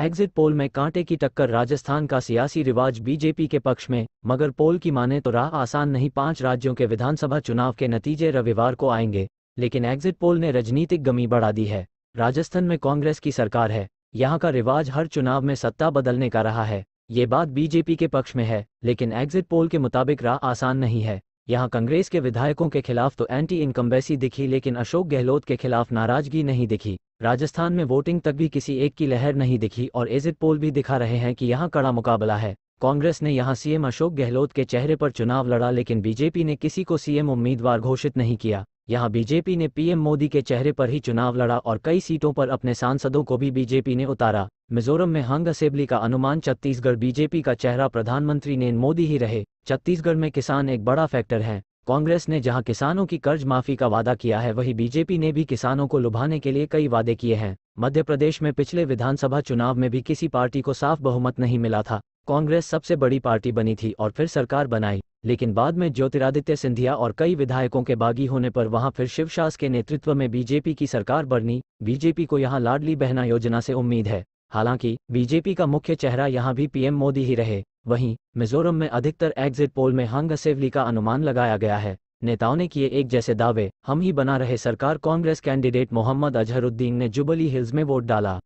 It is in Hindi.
एग्जिट पोल में कांटे की टक्कर राजस्थान का सियासी रिवाज बीजेपी के पक्ष में मगर पोल की माने तो राह आसान नहीं पांच राज्यों के विधानसभा चुनाव के नतीजे रविवार को आएंगे लेकिन एग्जिट पोल ने राजनीतिक गमी बढ़ा दी है राजस्थान में कांग्रेस की सरकार है यहाँ का रिवाज हर चुनाव में सत्ता बदलने का रहा है ये बात बीजेपी के पक्ष में है लेकिन एग्जिट पोल के मुताबिक राह आसान नहीं है यहां कांग्रेस के विधायकों के खिलाफ तो एंटी इनकम्बेसी दिखी लेकिन अशोक गहलोत के खिलाफ नाराजगी नहीं दिखी राजस्थान में वोटिंग तक भी किसी एक की लहर नहीं दिखी और एजिट पोल भी दिखा रहे हैं कि यहां कड़ा मुकाबला है कांग्रेस ने यहां सीएम अशोक गहलोत के चेहरे पर चुनाव लड़ा लेकिन बीजेपी ने किसी को सीएम उम्मीदवार घोषित नहीं किया यहां बीजेपी ने पीएम मोदी के चेहरे पर ही चुनाव लड़ा और कई सीटों पर अपने सांसदों को भी बीजेपी ने उतारा मिजोरम में हंग असेबली का अनुमान छत्तीसगढ़ बीजेपी का चेहरा प्रधानमंत्री नरेंद्र मोदी ही रहे छत्तीसगढ़ में किसान एक बड़ा फैक्टर है कांग्रेस ने जहां किसानों की कर्ज माफी का वादा किया है वहीं बीजेपी ने भी किसानों को लुभाने के लिए कई वादे किए हैं मध्य प्रदेश में पिछले विधानसभा चुनाव में भी किसी पार्टी को साफ बहुमत नहीं मिला था कांग्रेस सबसे बड़ी पार्टी बनी थी और फिर सरकार बनाई लेकिन बाद में ज्योतिरादित्य सिंधिया और कई विधायकों के बागी होने पर वहां फिर शिवशास के नेतृत्व में बीजेपी की सरकार बनी बीजेपी को यहां लाडली बहना योजना से उम्मीद है हालांकि बीजेपी का मुख्य चेहरा यहां भी पीएम मोदी ही रहे वहीं मिजोरम में अधिकतर एग्जिट पोल में हंग असेवली का अनुमान लगाया गया है नेताओं ने किए एक जैसे दावे हम ही बना रहे सरकार कांग्रेस कैंडिडेट मोहम्मद अजहरुद्दीन ने जुबली हिल्स में वोट डाला